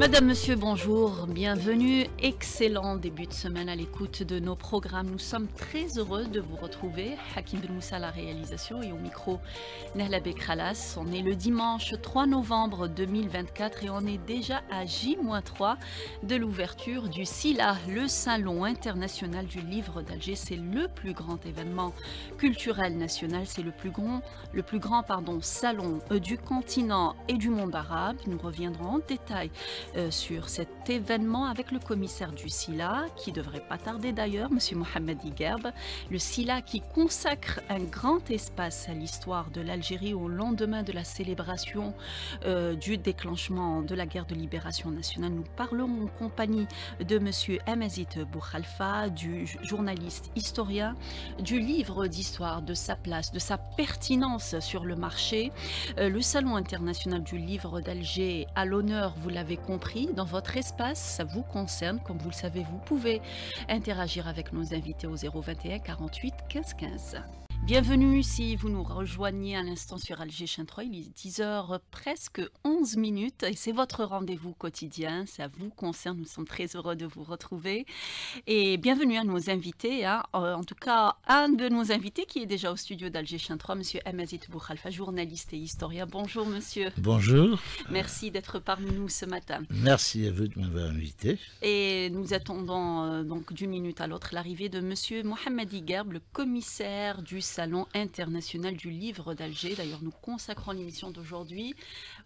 Madame, Monsieur, bonjour, bienvenue, excellent début de semaine à l'écoute de nos programmes. Nous sommes très heureux de vous retrouver. Hakim Ben Moussa à la réalisation et au micro Nahla Bekralas. On est le dimanche 3 novembre 2024 et on est déjà à J-3 de l'ouverture du SILA, le Salon international du livre d'Alger. C'est le plus grand événement culturel national, c'est le plus grand, le plus grand pardon, salon euh, du continent et du monde arabe. Nous reviendrons en détail euh, sur cet événement avec le commissaire du SILA, qui devrait pas tarder d'ailleurs, M. Mohamed Igerb. Le SILA qui consacre un grand espace à l'histoire de l'Algérie au lendemain de la célébration euh, du déclenchement de la guerre de libération nationale. Nous parlons en compagnie de M. Amazit Boukhalfa, du journaliste historien, du livre d'histoire, de sa place, de sa pertinence sur le marché. Euh, le Salon international du livre d'Alger à l'honneur, vous l'avez compris, dans votre espace, ça vous concerne. Comme vous le savez, vous pouvez interagir avec nos invités au 021 48 15 15. Bienvenue si vous nous rejoignez à l'instant sur Alger 3, il est 10h presque 11 minutes et c'est votre rendez-vous quotidien, ça vous concerne, nous sommes très heureux de vous retrouver et bienvenue à nos invités, hein. euh, en tout cas un de nos invités qui est déjà au studio d'Alger 3, monsieur Amazit Boukhalfa, journaliste et historien. Bonjour monsieur. Bonjour. Merci d'être parmi nous ce matin. Merci à vous de m'avoir invité. Et nous attendons euh, donc d'une minute à l'autre l'arrivée de monsieur Mohamed Igerb, le commissaire du Salon international du livre d'Alger. D'ailleurs, nous consacrons l'émission d'aujourd'hui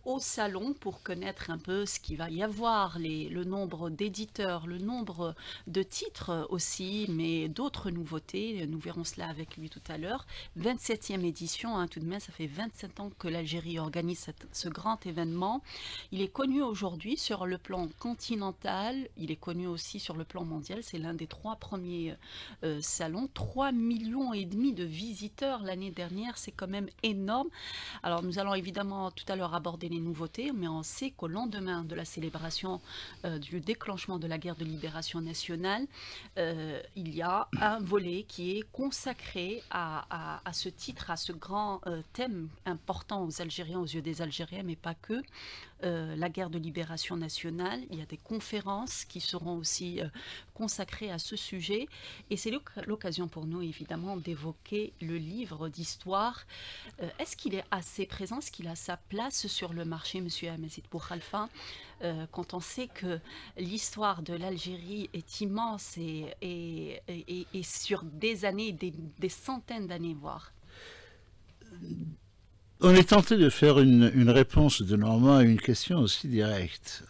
au salon pour connaître un peu ce qu'il va y avoir, les, le nombre d'éditeurs, le nombre de titres aussi, mais d'autres nouveautés. Nous verrons cela avec lui tout à l'heure. 27e édition, hein, tout de même, ça fait 27 ans que l'Algérie organise ce grand événement. Il est connu aujourd'hui sur le plan continental, il est connu aussi sur le plan mondial. C'est l'un des trois premiers euh, salons. 3 millions et demi de visiteurs l'année dernière, c'est quand même énorme. Alors nous allons évidemment tout à l'heure aborder nouveautés, mais on sait qu'au lendemain de la célébration euh, du déclenchement de la guerre de libération nationale, euh, il y a un volet qui est consacré à, ce titre, à ce grand euh, thème important aux Algériens, aux yeux des Algériens, mais pas que, euh, la guerre de libération nationale. Il y a des conférences qui seront aussi euh, consacrées à ce sujet. Et c'est l'occasion pour nous, évidemment, d'évoquer le livre d'histoire. Euh, est-ce qu'il est assez présent Est-ce qu'il a sa place sur le marché, Monsieur Ahmed Bourkhalfa quand on sait que l'histoire de l'Algérie est immense et, et, sur des années, des, des centaines d'années, voire on est tenté de faire une, réponse de Normand à une question aussi directe.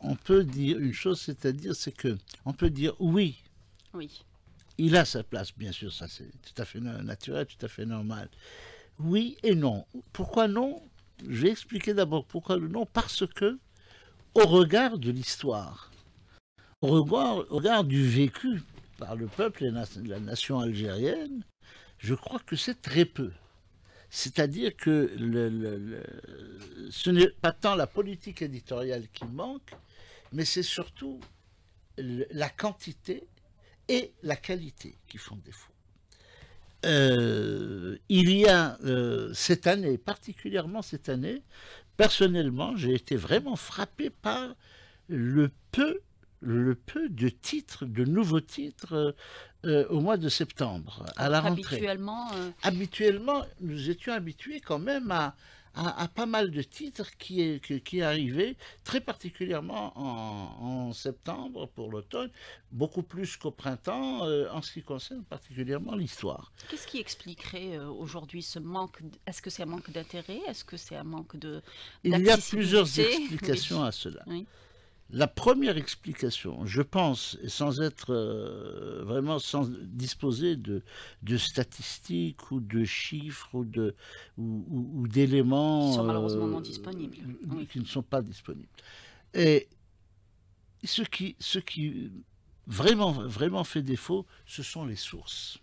On peut dire une chose, c'est-à-dire, c'est que on peut dire oui. Oui. Il a sa place, bien sûr, ça c'est tout à fait naturel, tout à fait normal. Oui et non. Pourquoi non Je vais expliquer d'abord pourquoi le non. Parce que, au regard de l'histoire, au au regard du vécu par le peuple et la nation algérienne, je crois que c'est très peu. C'est-à-dire que ce n'est pas tant la politique éditoriale qui manque, mais c'est surtout la quantité et la qualité qui font défaut. Euh, il y a euh, cette année, particulièrement cette année, personnellement, j'ai été vraiment frappé par le peu le peu de titres, de nouveaux titres euh, euh, au mois de septembre, à la rentrée. Habituellement, euh, Habituellement, nous étions habitués quand même à, pas mal de titres qui, qui, qui arrivaient, très particulièrement en, septembre pour l'automne, beaucoup plus qu'au printemps en ce qui concerne particulièrement l'histoire. Qu'est-ce qui expliquerait aujourd'hui ce manque Est-ce que c'est un manque d'intérêt Est-ce que c'est un manque de... Il y a plusieurs explications à cela. La première explication, je pense, sans être euh, vraiment sans disposer de, statistiques ou de chiffres ou d'éléments qui euh, malheureusement non disponibles, ne sont pas disponibles. Et ce qui ce qui vraiment vraiment fait défaut, ce sont les sources.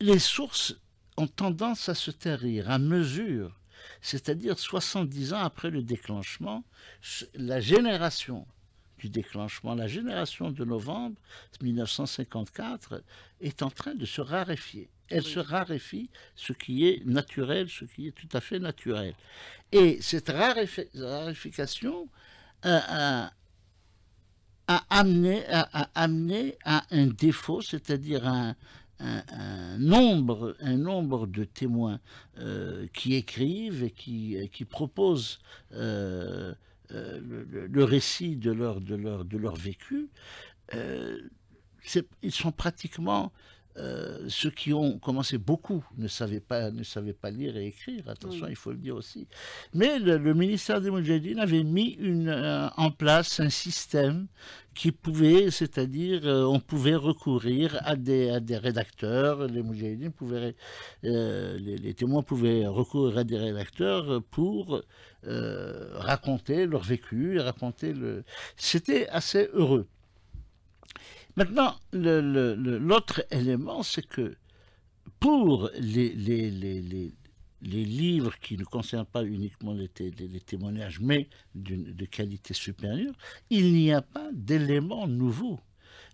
Les sources ont tendance à se tarir à mesure c'est-à-dire 70 ans après le déclenchement, la génération du déclenchement, la génération de novembre 1954 est en train de se raréfier. Elle se raréfie, ce qui est naturel, ce qui est tout à fait naturel. Et cette raréfication a, amené, à un défaut, c'est-à-dire un, un, nombre, un nombre de témoins euh, qui écrivent et qui, qui proposent euh, euh, le, récit de leur, de de leur vécu. ils sont pratiquement euh, ceux qui ont commencé beaucoup ne savaient pas, ne savaient pas lire et écrire, attention, il faut le dire aussi. Mais le, ministère des Moudjahidines avait mis une, euh, en place un système qui pouvait, c'est-à-dire, euh, on pouvait recourir à des, des rédacteurs, les Moudjahidines pouvaient, les, témoins pouvaient recourir à des rédacteurs pour raconter leur vécu, raconter le. C'était assez heureux. Maintenant, l'autre élément, c'est que pour les, livres qui ne concernent pas uniquement les, témoignages, mais de qualité supérieure, il n'y a pas d'éléments nouveaux.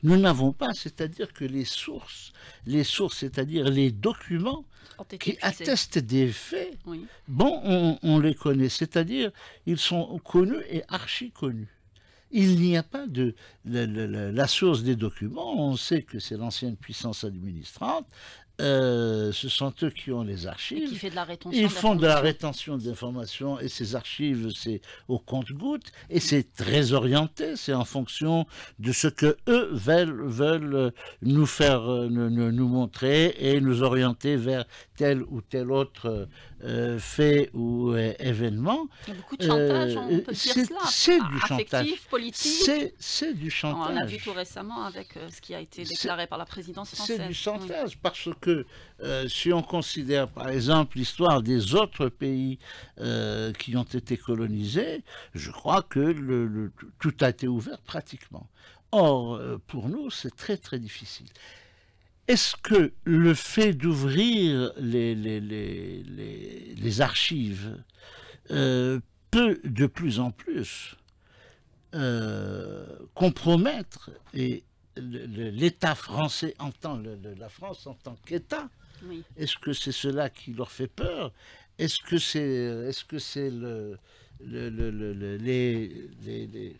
Nous n'avons pas, c'est-à-dire que les sources, les sources, c'est-à-dire les documents qui attestent des faits, bon, on, on les connaît, c'est-à-dire ils sont connus et archi connus. Il n'y a pas de... La, source des documents, on sait que c'est l'ancienne puissance administrante, euh, ce sont eux qui ont les archives. Qui fait de la rétention Ils font de la rétention d'informations et ces archives, c'est au compte-goutte et c'est très orienté. C'est en fonction de ce que eux veulent, nous faire, euh, nous, nous, montrer et nous orienter vers tel ou tel autre euh, euh, fait ou euh, événement, Il y a beaucoup de chantage, hein, on peut dire cela. C'est du ah, chantage. C'est du chantage. On l'a vu tout récemment avec euh, ce qui a été déclaré par la présidence française. C'est du chantage parce que si on considère par exemple l'histoire des autres pays qui ont été colonisés, je crois que tout a été ouvert pratiquement. Or, pour nous, c'est très très difficile est-ce que le fait d'ouvrir les, les, archives euh, peut de plus en plus euh, compromettre et l'État français en tant, la France en tant qu'État Est-ce que c'est cela qui leur fait peur Est-ce que c'est est-ce le, le, les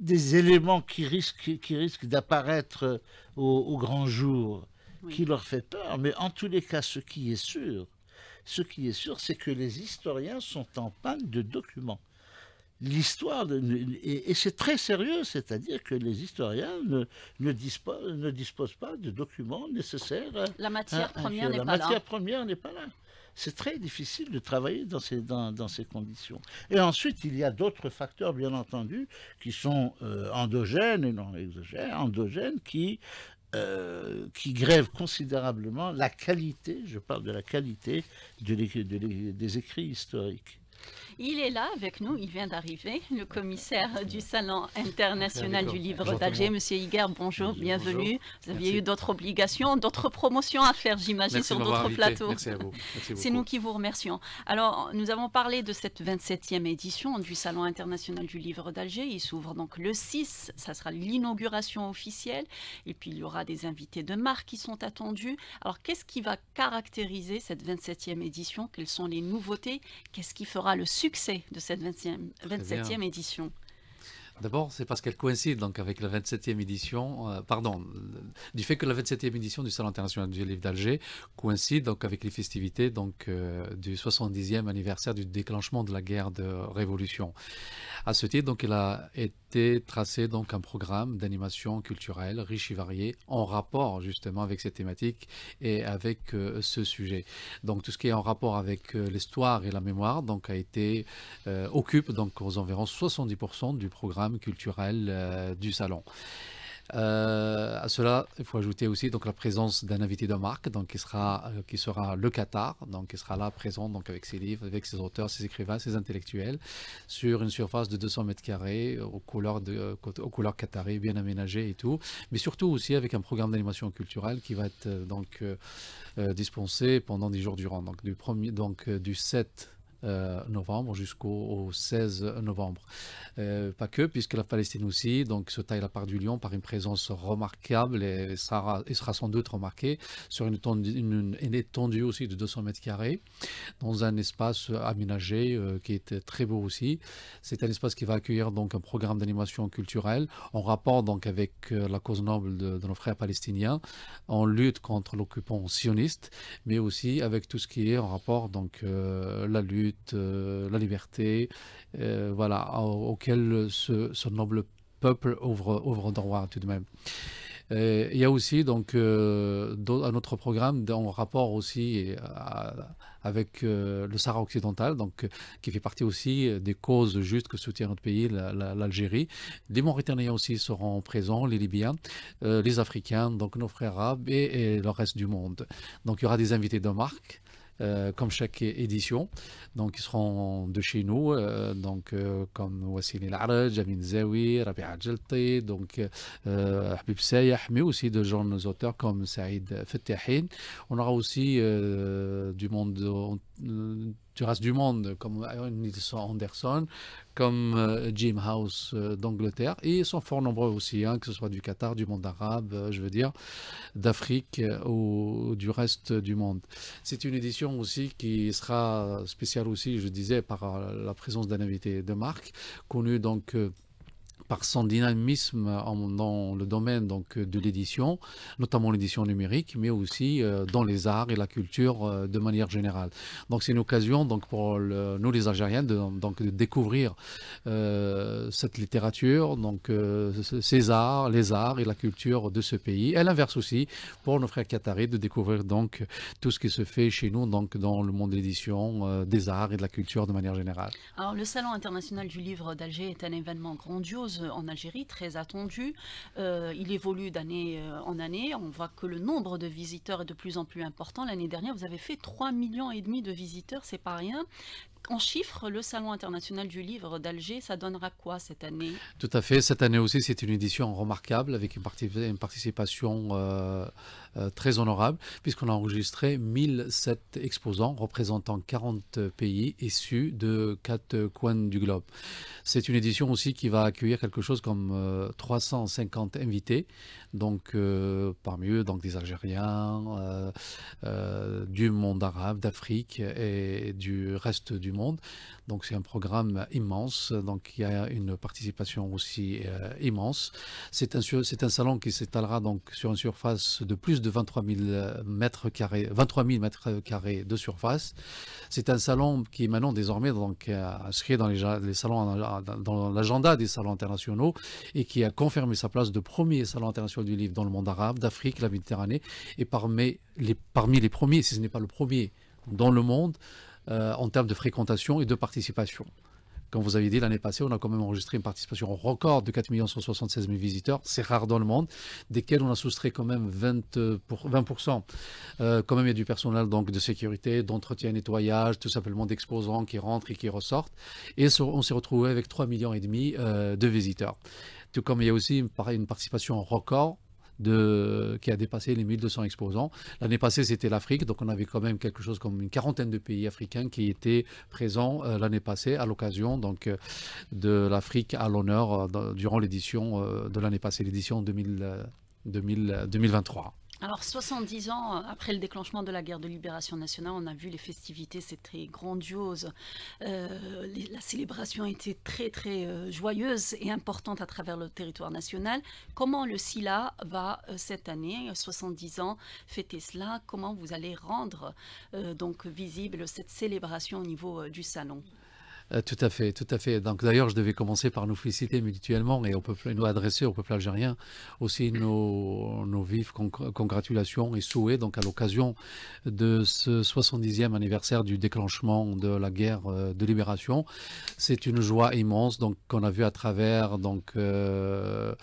des éléments qui risquent, qui risquent d'apparaître euh, au, grand jour, qui leur fait peur. Mais en tous les cas, ce qui est sûr, ce qui est sûr, c'est que les historiens sont en panne de documents. L'histoire, et, c'est très sérieux, c'est-à-dire que les historiens ne, disposent, pas de documents nécessaires. La matière première n'est pas là c'est très difficile de travailler dans ces, dans, dans ces conditions. Et ensuite, il y a d'autres facteurs, bien entendu, qui sont euh, endogènes et non exogènes, endogènes qui, euh, qui grèvent considérablement la qualité, je parle de la qualité des écrits historiques. Il est là avec nous, il vient d'arriver, le commissaire du Salon international du livre d'Alger. Monsieur Higuer, bonjour, bienvenue. Vous aviez eu d'autres obligations, d'autres promotions à faire, j'imagine, sur d'autres plateaux. Merci à vous. C'est nous qui vous remercions. Alors, nous avons parlé de cette 27e édition du Salon international du livre d'Alger. Il s'ouvre donc le 6, ça sera l'inauguration officielle. Et puis, il y aura des invités de marque qui sont attendus. Alors, qu'est-ce qui va caractériser cette 27e édition Quelles sont les nouveautés Qu'est-ce qui fera le succès de cette e 27e édition D'abord, c'est parce qu'elle coïncide donc avec la 27e édition, euh, pardon, du fait que la 27e édition du Salon international du livre d'Alger coïncide donc avec les festivités donc euh, du 70e anniversaire du déclenchement de la guerre de Révolution. À ce titre, donc, il a été tracé donc un programme d'animation culturelle riche et varié en rapport justement avec cette thématique et avec euh, ce sujet. Donc tout ce qui est en rapport avec euh, l'histoire et la mémoire donc a été euh, occupe donc aux environs 70% du programme culturel du salon. Euh, à cela, il faut ajouter aussi donc, la présence d'un invité de marque, donc, qui, sera, euh, qui sera le Qatar, donc, qui sera là présent donc, avec ses livres, avec ses auteurs, ses écrivains, ses intellectuels, sur une surface de 200 mètres carrés, aux couleurs, de, euh, aux couleurs bien aménagées et tout, mais surtout aussi avec un programme d'animation culturelle qui va être donc, dispensé pendant 10 jours durant, donc du, premier, donc, du 7 euh, novembre jusqu'au 16 novembre. Euh, pas que, puisque la Palestine aussi donc, se taille la part du lion par une présence remarquable et sera, sera sans doute remarquée sur une, étendue, aussi de 200 mètres carrés, dans un espace aménagé euh, qui est très beau aussi. C'est un espace qui va accueillir donc un programme d'animation culturelle en rapport donc avec la cause noble de, de nos frères palestiniens, en lutte contre l'occupant sioniste, mais aussi avec tout ce qui est en rapport donc la lutte euh, la liberté, euh, voilà, auquel ce, noble peuple ouvre, ouvre droit tout de même. Euh, il y a aussi donc euh, un autre programme en rapport aussi avec le Sahara occidental, donc qui fait partie aussi des causes justes que soutient notre pays, l'Algérie. La, les Mauritaniens aussi seront présents, les Libyens, les Africains, donc nos frères arabes et, et, le reste du monde. Donc il y aura des invités de marque. Euh, comme chaque édition. Donc, ils seront de chez nous, euh, donc, euh, comme Wassili Laraj, Jamin Zawi, Rabi Adjelti, donc, Habib Sayah, mais aussi de jeunes auteurs comme Saïd Fettahin. On aura aussi du monde du reste du monde, comme Nilsson Anderson, comme euh, Jim House euh, d'Angleterre, et ils sont fort nombreux aussi, hein, que ce soit du Qatar, du monde arabe, euh, je veux dire, d'Afrique ou du reste du monde. C'est une édition aussi qui sera spéciale aussi, je disais, par la présence d'un invité de marque, connu donc par son dynamisme dans le domaine donc, de l'édition, notamment l'édition numérique, mais aussi euh, dans les arts et la culture euh, de manière générale. Donc c'est une occasion donc, pour nous les Algériens de, donc, découvrir euh, cette littérature, donc ces arts, les arts et la culture de ce pays. Et l'inverse aussi pour nos frères qataris de découvrir donc tout ce qui se fait chez nous donc dans le monde de l'édition, des arts et de la culture de manière générale. Alors le Salon international du livre d'Alger est un événement grandiose euh, en Algérie, très attendu, euh, il évolue d'année euh, en année. On voit que le nombre de visiteurs est de plus en plus important. L'année dernière, vous avez fait 3,5 millions et demi de visiteurs, c'est pas rien. En chiffres, le Salon international du livre d'Alger, ça donnera quoi cette année Tout à fait. Cette année aussi, c'est une édition remarquable avec une, participation euh, euh, très honorable, puisqu'on a enregistré 1007 exposants représentant 40 pays issus de quatre coins du globe. C'est une édition aussi qui va accueillir quelque chose comme 350 euh, invités donc euh, parmi eux donc des Algériens, euh, euh, du monde arabe, d'Afrique et du reste du monde. Donc c'est un programme immense, donc il y a une participation aussi immense. C'est un, un salon qui s'étalera donc sur une surface de plus de 23 000 mètres carrés, 23 000 mètres carrés de surface. C'est un salon qui est maintenant désormais donc, euh, inscrit dans les, salons, dans l'agenda des salons internationaux et qui a confirmé sa place de premier salon international du livre dans le monde arabe, d'Afrique, la Méditerranée, et parmi les, premiers, si ce n'est pas le premier dans le monde, euh, en termes de fréquentation et de participation. Comme vous avez dit, l'année passée, on a quand même enregistré une participation record de 4 176 000 visiteurs. C'est rare dans le monde, desquels on a soustrait quand même 20%. Euh, pour, 20%. Euh, quand même, il y a du personnel donc, de sécurité, d'entretien, nettoyage, tout simplement d'exposants qui rentrent et qui ressortent. Et on s'est retrouvé avec 3 millions et demi euh, de visiteurs. Tout comme il y a aussi une, une participation record de, qui a dépassé les 1200 exposants. L'année passée, c'était l'Afrique, donc on avait quand même quelque chose comme une quarantaine de pays africains qui étaient présents euh, l'année passée à l'occasion donc euh, de l'Afrique à l'honneur euh, durant l'édition de l'année passée, l'édition 2023. Alors, 70 ans euh, après le déclenchement de la guerre de libération nationale, on a vu les festivités, c'est très grandiose. Euh, la célébration était très, très euh, joyeuse et importante à travers le territoire national. Comment le SILA va, cette année, 70 ans, fêter cela Comment vous allez rendre donc visible cette célébration au niveau du salon euh, tout à fait, tout à fait. Donc d'ailleurs, je devais commencer par nous féliciter mutuellement et au peuple, nous adresser au peuple algérien aussi nos, nos vives congratulations et souhaits donc à l'occasion de ce 70e anniversaire du déclenchement de la guerre euh, de libération. C'est une joie immense donc qu'on a vu à travers donc euh,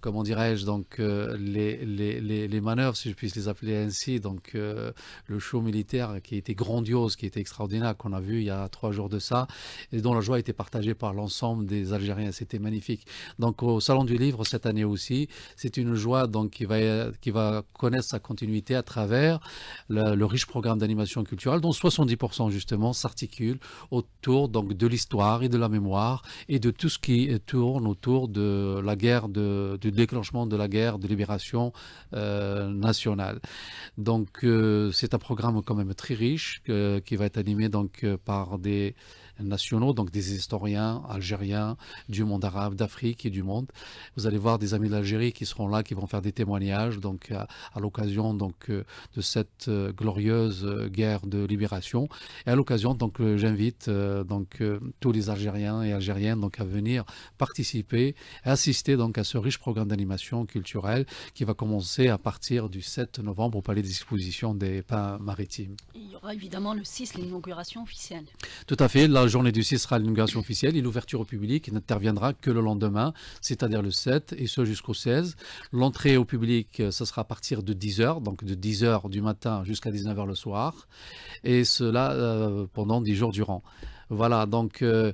comment dirais-je, donc euh, les, manœuvres, si je puisse les appeler ainsi, donc euh, le show militaire qui était grandiose, qui était extraordinaire, qu'on a vu il y a trois jours de ça, et dont la joie était partagée par l'ensemble des Algériens. C'était magnifique. Donc au Salon du Livre cette année aussi, c'est une joie donc qui va qui va connaître sa continuité à travers le, riche programme d'animation culturelle, dont 70% justement s'articule autour donc de l'histoire et de la mémoire et de tout ce qui tourne autour de la guerre de déclenchement de la guerre de libération euh, nationale. Donc euh, c'est un programme quand même très riche euh, qui va être animé donc par des nationaux, donc des historiens algériens du monde arabe, d'Afrique et du monde. Vous allez voir des amis d'Algérie qui seront là, qui vont faire des témoignages donc à, l'occasion donc euh, de cette euh, glorieuse euh, guerre de libération. Et à l'occasion donc j'invite donc tous les Algériens et Algériennes donc à venir participer, assister donc à ce riche programme d'animation culturelle qui va commencer à partir du 7 novembre au Palais d'Exposition des Pins Maritimes. Il y aura évidemment le 6 l'inauguration officielle. Tout à fait journée du 6 sera l'inauguration officielle et l'ouverture au public n'interviendra que le lendemain, c'est-à-dire le 7 et ce jusqu'au 16. L'entrée au public, ce euh, sera à partir de 10h, donc de 10h du matin jusqu'à 19h le soir, et cela euh, pendant 10 jours durant. Voilà, donc euh,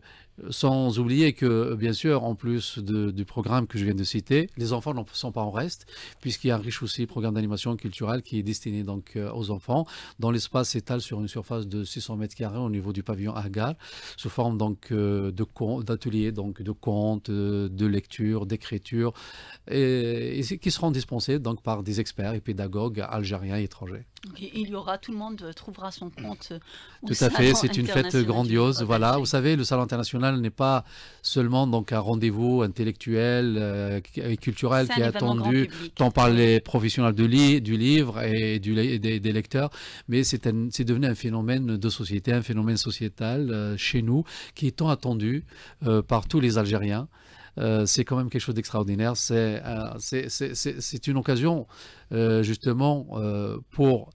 sans oublier que, bien sûr, en plus du programme que je viens de citer, les enfants ne sont pas en reste, puisqu'il y a un riche aussi programme d'animation culturelle qui est destiné donc euh, aux enfants, dont l'espace s'étale sur une surface de 600 mètres carrés au niveau du pavillon Agar, sous forme donc euh, d'ateliers, donc de contes, de lectures d'écriture, et, qui seront dispensés donc par des experts et pédagogues algériens et étrangers. il y aura, tout le monde trouvera son compte. Euh, tout à fait, c'est une fête grandiose. Voilà, vous savez, le salon international n'est pas seulement donc un rendez-vous intellectuel euh, et culturel qui est attendu tant par les professionnels de du livre et, du, des, lecteurs, mais c'est devenu un phénomène de société, un phénomène sociétal euh, chez nous qui est tant attendu euh, par tous les Algériens. c'est quand même quelque chose d'extraordinaire. C'est une occasion justement pour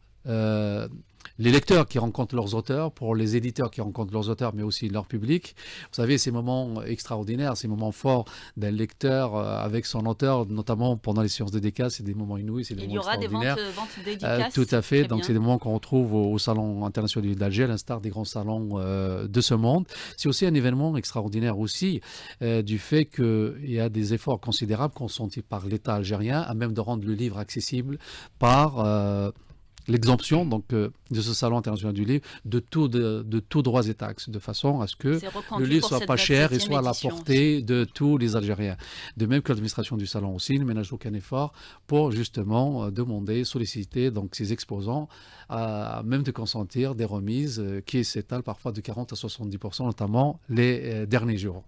les lecteurs qui rencontrent leurs auteurs, pour les éditeurs qui rencontrent leurs auteurs, mais aussi leur public. Vous savez, ces moments extraordinaires, ces moments forts d'un lecteur euh, avec son auteur, notamment pendant les séances de dédicaces, c'est des moments inouïs, c'est des moments extraordinaires. Il y aura des ventes, euh, euh, dédicaces. tout à fait. Donc, c'est des moments qu'on retrouve au, Salon international d'Alger, à l'instar des grands salons de ce monde. C'est aussi un événement extraordinaire aussi du fait qu'il y a des efforts considérables consentis par l'État algérien à même de rendre le livre accessible par l'exemption donc euh, de ce salon international du livre de tout de, de droits et taxes de façon à ce que le livre soit pas cher et soit à la portée de tous les Algériens. De même que l'administration du salon aussi ne ménage aucun effort pour justement euh, demander, solliciter donc ses exposants à même de consentir des remises euh, qui s'étalent parfois de 40 à 70 notamment les derniers jours.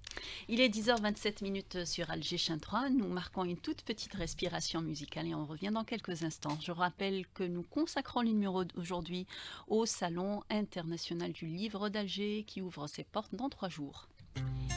Il est 10h27 minutes sur Alger 3. Nous marquons une toute petite respiration musicale et on revient dans quelques instants. Je rappelle que nous consacrons consacrons numéro aujourd'hui au Salon international du livre d'Alger qui ouvre ses portes dans trois jours.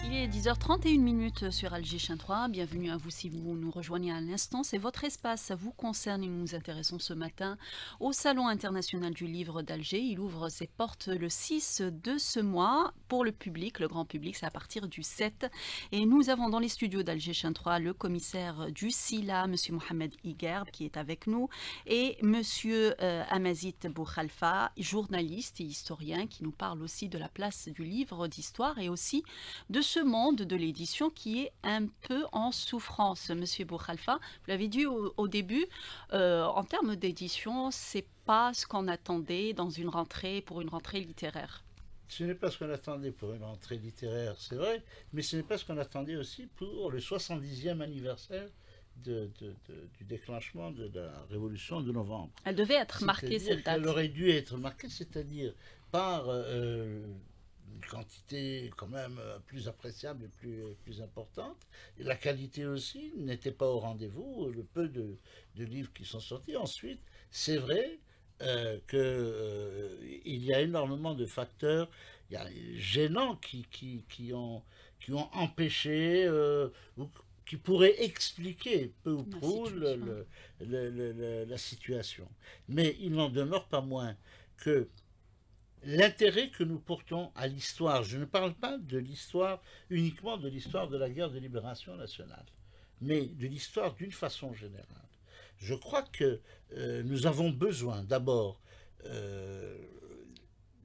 Il est 10h31 sur Alger 3. Bienvenue à vous si vous nous rejoignez à l'instant. C'est votre espace, ça vous concerne et nous nous intéressons ce matin au Salon international du livre d'Alger. Il ouvre ses portes le 6 de ce mois pour le public, le grand public, c'est à partir du 7. Et nous avons dans les studios d'Alger 3 le commissaire du SILA, M. Mohamed Igerb, qui est avec nous, et M. Euh, Amazit Boukhalfa, journaliste et historien, qui nous parle aussi de la place du livre d'histoire et aussi de ce monde de l'édition qui est un peu en souffrance. Monsieur Boukhalfa. vous l'avez dit au, début, euh, en termes d'édition, c'est pas ce qu'on attendait dans une rentrée pour une rentrée littéraire. Ce n'est pas ce qu'on attendait pour une rentrée littéraire, c'est vrai, mais ce n'est pas ce qu'on attendait aussi pour le 70e anniversaire du déclenchement de la révolution de novembre. Elle devait être marquée cette date. Elle aurait dû être marquée, c'est-à-dire par euh, une quantité quand même euh, plus appréciable et plus, plus importante. la qualité aussi n'était pas au rendez-vous, euh, le peu de, livres qui sont sortis. Ensuite, c'est vrai euh, qu'il euh, y a énormément de facteurs gênants qui, qui, qui, ont, qui ont empêché ou qui pourraient expliquer peu ou prou Le, la situation. Mais il n'en demeure pas moins que l'intérêt que nous portons à l'histoire. Je ne parle pas de l'histoire uniquement de l'histoire de la guerre de libération nationale, mais de l'histoire d'une façon générale. Je crois que euh, nous avons besoin d'abord euh,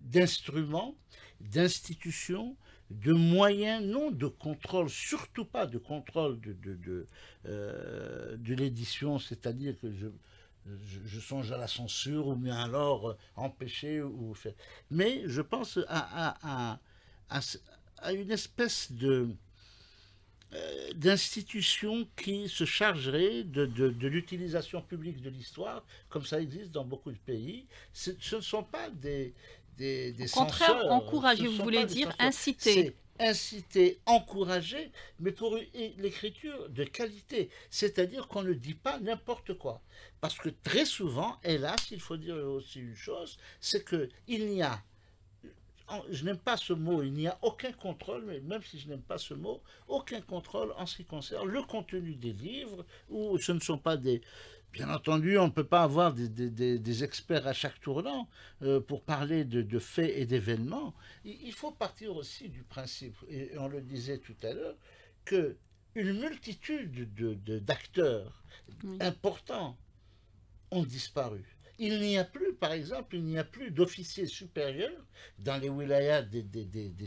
d'instruments, d'institutions, de moyens, non de contrôle, surtout pas de contrôle de, de, de euh, l'édition, c'est-à-dire que je, je, songe à la censure ou bien alors euh, empêcher ou faire. Mais je pense à, une espèce de euh, d'institution qui se chargerait de, l'utilisation publique de l'histoire, comme ça existe dans beaucoup de pays. Ce ne sont pas des, des, Au contraire, encourager, vous voulez dire inciter inciter, encourager, mais pour l'écriture de qualité. C'est-à-dire qu'on ne dit pas n'importe quoi. Parce que très souvent, hélas, il faut dire aussi une chose, c'est qu'il n'y a je n'aime pas ce mot, il n'y a aucun contrôle, mais même si je n'aime pas ce mot, aucun contrôle en ce qui concerne le contenu des livres, où ce ne sont pas des, Bien entendu, on ne peut pas avoir des, experts à chaque tournant euh, pour parler de, faits et d'événements. Il, faut partir aussi du principe, et on le disait tout à l'heure, que une multitude d'acteurs de, importants ont disparu. Il n'y a plus, par exemple, il n'y a plus d'officiers supérieurs dans les wilayats des,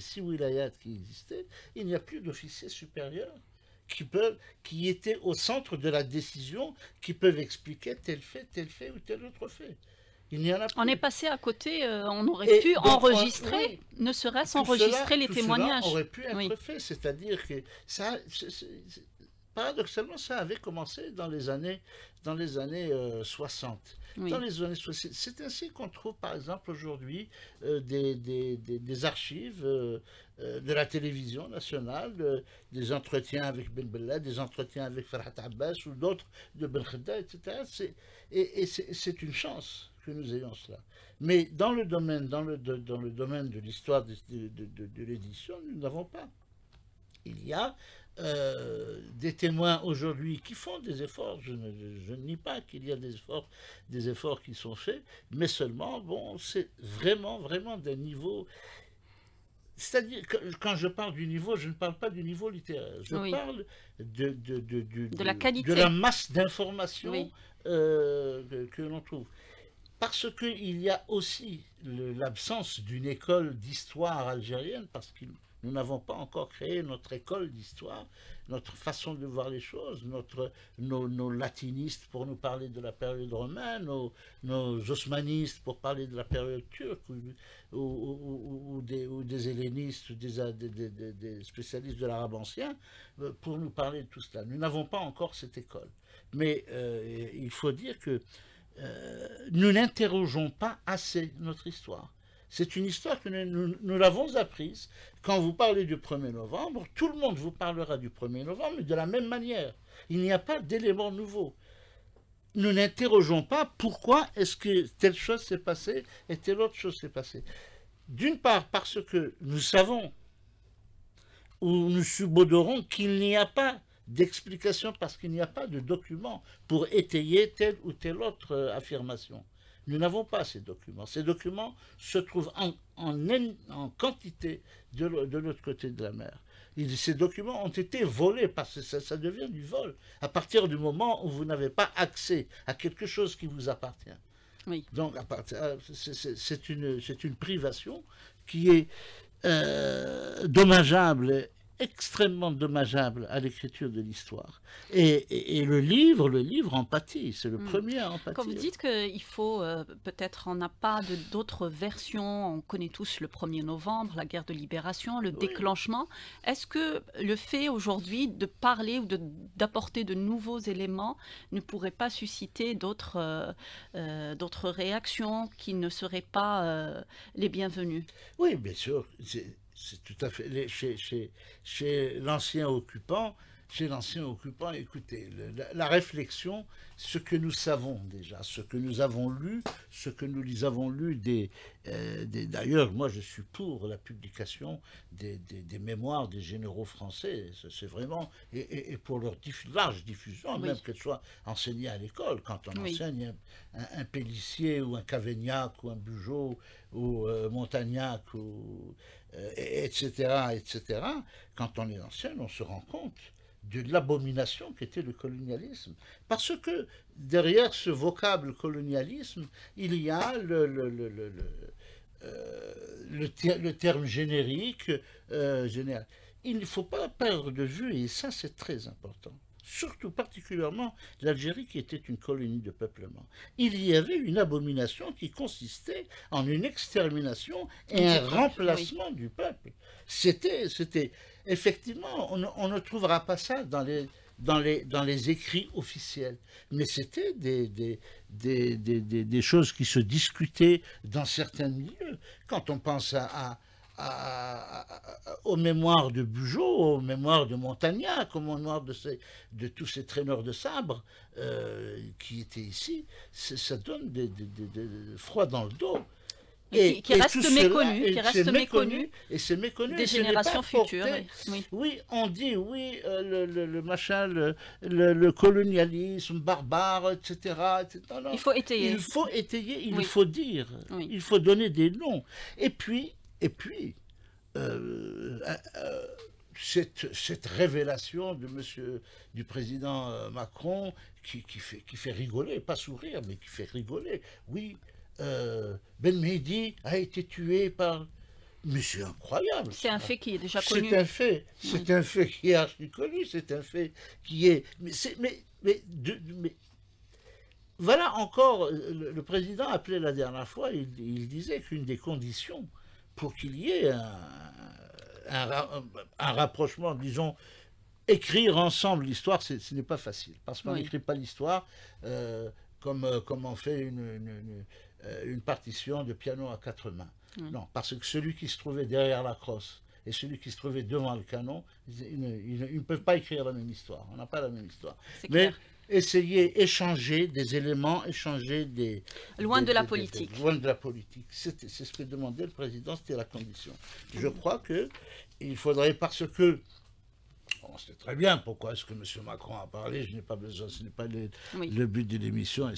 six wilayats qui existaient. Il n'y a plus d'officiers supérieurs qui, peuvent, qui étaient au centre de la décision, qui peuvent expliquer tel fait, tel fait ou tel autre fait. Il n'y en a On est passé à côté, euh, on aurait pu enregistrer, ne serait-ce enregistrer les tout témoignages. Cela aurait pu être fait, c'est-à-dire que ça, paradoxalement, ça avait commencé dans les années, dans les années 60. Euh, dans les années c'est ainsi qu'on trouve, par exemple, aujourd'hui, euh, des, des, des, archives euh, de la télévision nationale, euh, des entretiens avec Ben Bella, des entretiens avec Farhat Abbas ou d'autres de Ben Khedda, etc. et, et c'est une chance que nous ayons cela. Mais dans le domaine, dans le, de, dans le domaine de l'histoire de, de, l'édition, nous n'avons pas. Il y a euh, des témoins aujourd'hui qui font des efforts, je ne, nie pas qu'il y a des efforts, des efforts qui sont faits, mais seulement, bon, c'est vraiment, vraiment d'un niveau c'est-à-dire que quand je parle du niveau, je ne parle pas du niveau littéraire, je parle de, de, de, la de la masse d'informations euh, que l'on trouve. Parce qu'il y a aussi l'absence d'une école d'histoire algérienne, parce qu'il nous n'avons pas encore créé notre école d'histoire, notre façon de voir les choses, notre, nos, latinistes pour nous parler de la période romaine, nos, osmanistes pour parler de la période turque, ou, des, hellénistes, des, des, spécialistes de l'arabe ancien, euh, pour nous parler de tout cela. Nous n'avons pas encore cette école. Mais euh, il faut dire que euh, nous n'interrogeons pas assez notre histoire. C'est une histoire que nous, l'avons apprise. Quand vous parlez du 1er novembre, tout le monde vous parlera du 1er novembre, de la même manière. Il n'y a pas d'élément nouveau. Nous n'interrogeons pas pourquoi est-ce que telle chose s'est passée et telle autre chose s'est passée. D'une part, parce que nous savons ou nous subodorons qu'il n'y a pas d'explication parce qu'il n'y a pas de document pour étayer telle ou telle autre euh, affirmation. Nous n'avons pas ces documents. Ces documents se trouvent en, en, quantité de, l'autre côté de la mer. ces documents ont été volés parce que ça, devient du vol à partir du moment où vous n'avez pas accès à quelque chose qui vous appartient. Oui. Donc euh, c'est une, une privation qui est euh, dommageable extrêmement dommageable à l'écriture de l'histoire. Et, le livre, le livre empathie, c'est le hmm. premier à empathie. Quand vous dites qu'il faut, euh, peut-être on n'a pas d'autres versions, on connaît tous le 1er novembre, la guerre de libération, le déclenchement, est-ce que le fait aujourd'hui de parler ou d'apporter de, nouveaux éléments ne pourrait pas susciter d'autres euh, euh, d'autres réactions qui ne seraient pas les bienvenues Oui, bien sûr. C'est tout à fait. Chez, chez, chez l'ancien occupant, chez l'ancien occupant, écoutez, la, réflexion, ce que nous savons déjà, ce que nous avons lu, ce que nous les avons lu des... Euh, d'ailleurs, moi je suis pour la publication des, mémoires des généraux français, c'est vraiment... Et, pour leur large diffusion, même qu'elle soit enseignée à l'école, quand on enseigne un, un, ou un Cavaignac ou un Bugeaud ou euh, Montagnac, ou, etc., euh, etc., quand on est ancien, on se rend compte de l'abomination qu'était le colonialisme. Parce que derrière ce vocable colonialisme, il y a le, le, euh, terme générique. Euh, général. Il ne faut pas perdre de vue, et ça c'est très important, surtout particulièrement l'Algérie qui était une colonie de peuplement. Il y avait une abomination qui consistait en une extermination et un remplacement du peuple. C'était effectivement, on, ne trouvera pas ça dans les, écrits officiels. Mais c'était des choses qui se discutaient dans certains milieux. Quand on pense aux mémoires de Bugeaud, aux mémoires de Montagnac, aux mémoires de, de tous ces traîneurs de sabre euh, qui étaient ici, ça donne des, des dans le dos qui, reste méconnu, qui, reste méconnu, et c'est méconnu des générations futures. Oui. on dit oui euh, le, machin, le, colonialisme barbare, etc. Il faut étayer. Il faut étayer, il faut dire, il faut donner des noms. Et puis, et puis. Euh, euh, cette, cette, révélation de monsieur, du président Macron qui, qui, fait, qui fait rigoler, pas sourire, mais qui fait rigoler. Oui, euh, ben Mehdi a été tué par. Mais c'est incroyable. C'est un fait qui est déjà connu. C'est un fait. C'est un fait qui est archi connu. C'est un fait qui est. Mais, mais, mais, voilà encore, euh, le, président appelait la dernière fois, il, disait qu'une des conditions pour qu'il y ait un, rapprochement, disons, écrire ensemble l'histoire, ce n'est pas facile, parce qu'on n'écrit pas l'histoire euh, comme, comme on fait une euh, une partition de piano à quatre mains. Non, parce que celui qui se trouvait derrière la crosse et celui qui se trouvait devant le canon, ils ne, peuvent pas écrire la même histoire. On n'a pas la même histoire. Mais essayer, échanger des éléments, échanger des... Loin de la politique. loin de la politique. C'est ce que demandait le président, c'était la condition. Je mm. crois qu'il faudrait, parce que on sait très bien pourquoi est-ce que M. Macron a parlé, je n'ai pas besoin, ce n'est pas le, but de l'émission,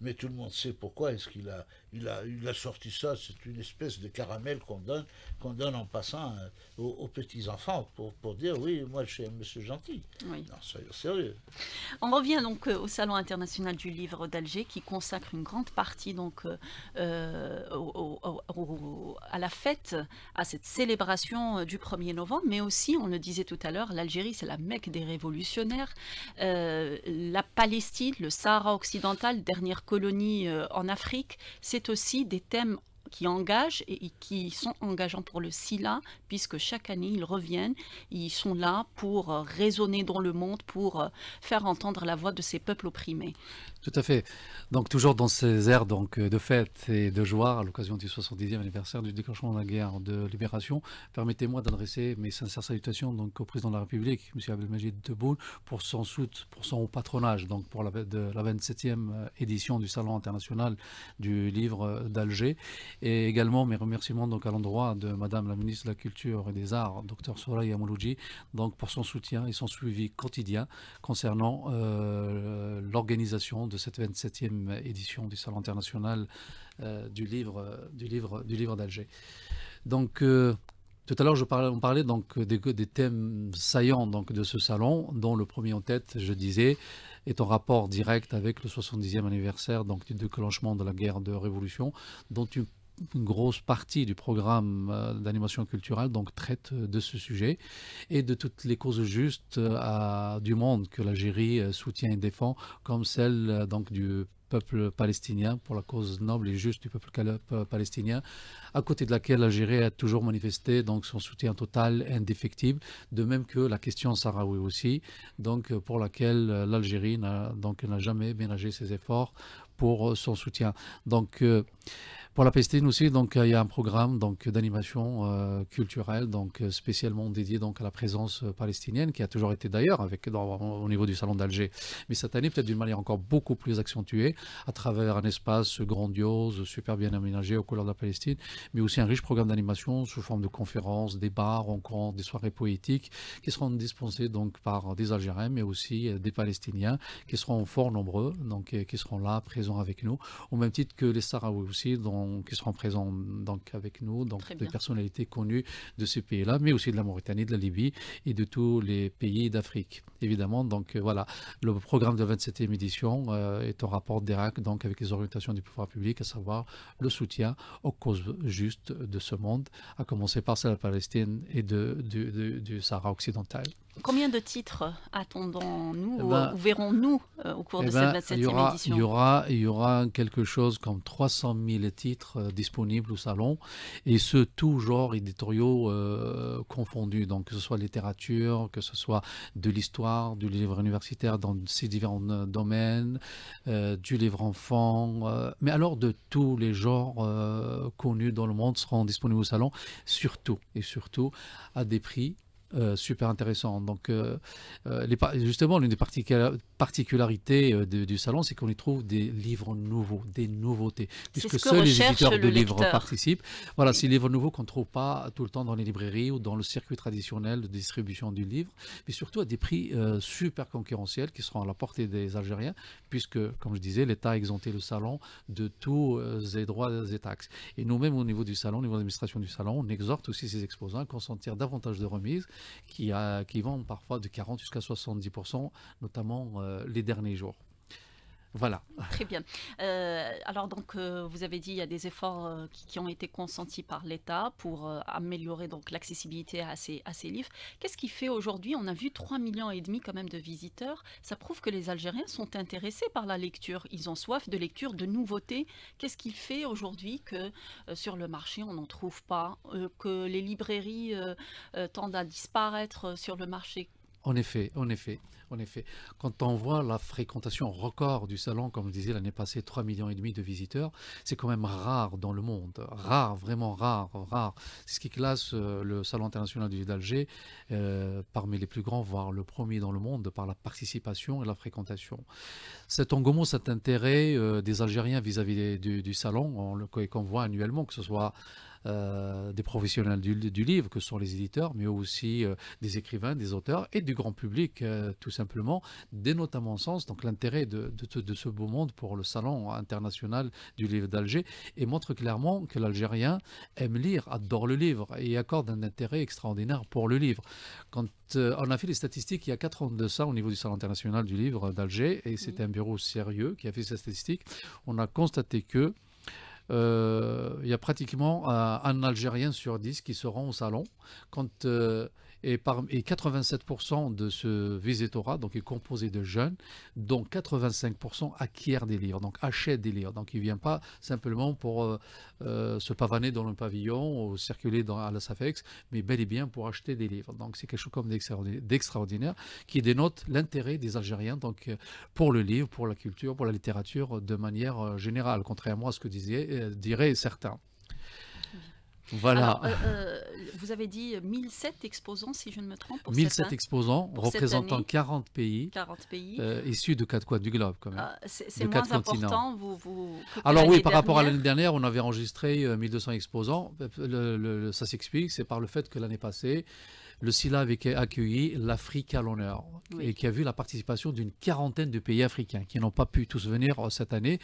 Mais tout le monde sait pourquoi est-ce qu'il a, il a, il a sorti ça, c'est une espèce de caramel qu'on donne, qu'on donne en passant euh, aux, petits-enfants pour, dire, oui, moi je suis un monsieur gentil. Non, sérieux. On revient donc euh, au Salon international du livre d'Alger qui consacre une grande partie donc euh, au, à la fête, à cette célébration euh, du 1er novembre, mais aussi, on le disait tout à l'heure, l'Algérie, c'est la Mecque des révolutionnaires. Euh, la Palestine, le Sahara occidental, dernière colonie euh, en Afrique, c'est aussi des thèmes qui engagent et qui sont engageants pour le SILA, puisque chaque année, ils reviennent, ils sont là pour euh, résonner dans le monde, pour euh, faire entendre la voix de ces peuples opprimés. Tout à fait. Donc toujours dans ces airs donc, euh, de fête et de joie, à l'occasion du 70e anniversaire du déclenchement de la guerre de libération, permettez-moi d'adresser mes sincères salutations donc, au président de la République, M. Abdelmajid Tebboune, pour son soutien, pour son patronage, donc pour la, de, la 27e édition du Salon international du livre d'Alger. Et également mes remerciements donc à l'endroit de Madame la ministre de la Culture et des Arts, Dr Soraya Mouloudji, donc pour son soutien et son suivi quotidien concernant euh, l'organisation de cette 27e édition du Salon international euh, du livre du livre du livre d'Alger. Donc euh, tout à l'heure, on parlait donc des, des, thèmes saillants donc de ce salon, dont le premier en tête, je disais, est en rapport direct avec le 70e anniversaire donc, du déclenchement de la guerre de Révolution, dont une une grosse partie du programme euh, d'animation culturelle donc traite euh, de ce sujet et de toutes les causes justes euh, à, du monde que l'Algérie soutient et défend, comme celle donc du peuple palestinien pour la cause noble et juste du peuple palestinien, à côté de laquelle l'Algérie a toujours manifesté donc son soutien total et indéfectible, de même que la question sahraoui aussi, donc pour laquelle l'Algérie n'a donc n'a jamais ménagé ses efforts pour son soutien. Donc pour la Palestine aussi, donc, euh, il y a un programme donc, d'animation euh, culturelle donc, euh, spécialement dédié donc, à la présence palestinienne, qui a toujours été d'ailleurs avec, au niveau du Salon d'Alger. Mais cette année, peut-être d'une manière encore beaucoup plus accentuée, à travers un espace grandiose, super bien aménagé aux couleurs de la Palestine, mais aussi un riche programme d'animation sous forme de conférences, débats, rencontres, des soirées poétiques, qui seront dispensées donc, par des Algériens, mais aussi des Palestiniens, qui seront fort nombreux, donc, qui seront là, présents avec nous, au même titre que les Sahraouis aussi, dont qui seront présents donc, avec nous, donc des personnalités connues de ces pays-là, mais aussi de la Mauritanie, de la Libye et de tous les pays d'Afrique, évidemment. Donc euh, voilà, le programme de la 27e édition euh, est en rapport d'Irak, donc, avec les orientations du pouvoir public, à savoir le soutien aux causes justes de ce monde, à commencer par celle de la Palestine et de, du, du, Sahara occidental. Combien de titres attendons-nous eh ou, ben, verrons-nous euh, au cours eh de cette 27e ben, édition il y, aura, il y aura quelque chose comme 300 000 titres euh, disponibles au salon, et ce, tout genre éditoriaux euh, confondus, donc que ce soit littérature, que ce soit de l'histoire, du livre universitaire dans ces différents euh, domaines, du livre enfant, mais alors de tous les genres connus dans le monde seront disponibles au salon, surtout et surtout à des prix euh, super intéressant. Donc, euh, euh, justement, l'une des particularités du salon, c'est qu'on y trouve des livres nouveaux, des nouveautés, puisque seuls les éditeurs de livres participent. Voilà, c'est livres nouveaux qu'on ne trouve pas tout le temps dans les librairies ou dans le circuit traditionnel de distribution du livre, mais surtout à des prix super concurrentiels qui seront à la portée des Algériens, puisque, comme je disais, l'État a exempté le salon de tous les droits et taxes. Et nous-mêmes, au niveau du salon, au niveau de l'administration du salon, on exhorte aussi ces exposants à consentir davantage de remises qui, a, qui vont parfois de 40 jusqu'à 70%, notamment euh, les derniers jours. Voilà. Très bien. Euh, alors donc, euh, vous avez dit il y a des efforts euh, qui, ont été consentis par l'État pour améliorer donc l'accessibilité à ces, livres. Qu'est-ce qui fait aujourd'hui On a vu 3 millions et demi quand même de visiteurs. Ça prouve que les Algériens sont intéressés par la lecture. Ils ont soif de lecture, de nouveautés. Qu'est-ce qui fait aujourd'hui que sur le marché on n'en trouve pas, que les librairies tendent à disparaître sur le marché en effet, en effet, en effet. Quand on voit la fréquentation record du salon, comme je disais l'année passée, 3,5 millions et demi de visiteurs, c'est quand même rare dans le monde, rare, vraiment rare, rare. C'est ce qui classe euh, le salon international du d'Alger euh, parmi les plus grands, voire le premier dans le monde par la participation et la fréquentation. Cet engouement, cet intérêt euh, des Algériens vis-à-vis du, salon, qu'on voit annuellement, que ce soit euh, des professionnels du, livre, que sont les éditeurs, mais aussi euh, des écrivains, des auteurs et du grand public, euh, tout simplement, des à mon sens donc l'intérêt de, ce beau monde pour le Salon international du livre d'Alger et montre clairement que l'Algérien aime lire, adore le livre et accorde un intérêt extraordinaire pour le livre. Quand on a fait les statistiques il y a 4 ans de ça au niveau du Salon international du livre d'Alger, et c'est un bureau sérieux qui a fait ces statistiques, on a constaté que euh, il y a pratiquement un Algérien sur dix qui se rend au salon. Quand euh, et, 87% de ce visitorat donc, est composé de jeunes, dont 85% acquièrent des livres, donc achètent des livres. Donc il ne viennent pas simplement pour euh, euh, se pavaner dans le pavillon ou circuler dans, à la SAFEX, mais bel et bien pour acheter des livres. Donc c'est quelque chose comme d'extraordinaire qui dénote l'intérêt des Algériens donc, euh, pour le livre, pour la culture, pour la littérature de manière générale, contrairement à ce que diraient certains. Voilà. Euh, euh, vous avez dit 1007 exposants, si je ne me trompe. Pour 1007 exposants représentant 40 pays, 40 euh, issus de quatre coins du globe, quand même. Ah, c'est moins important. Vous, vous Alors oui, par rapport à l'année dernière, on avait enregistré 1200 exposants. ça s'explique, c'est par le fait que l'année passée, le SILA avait accueilli l'Afrique à l'honneur et qui a vu la participation d'une quarantaine de pays africains qui n'ont pas pu tous venir euh, cette année.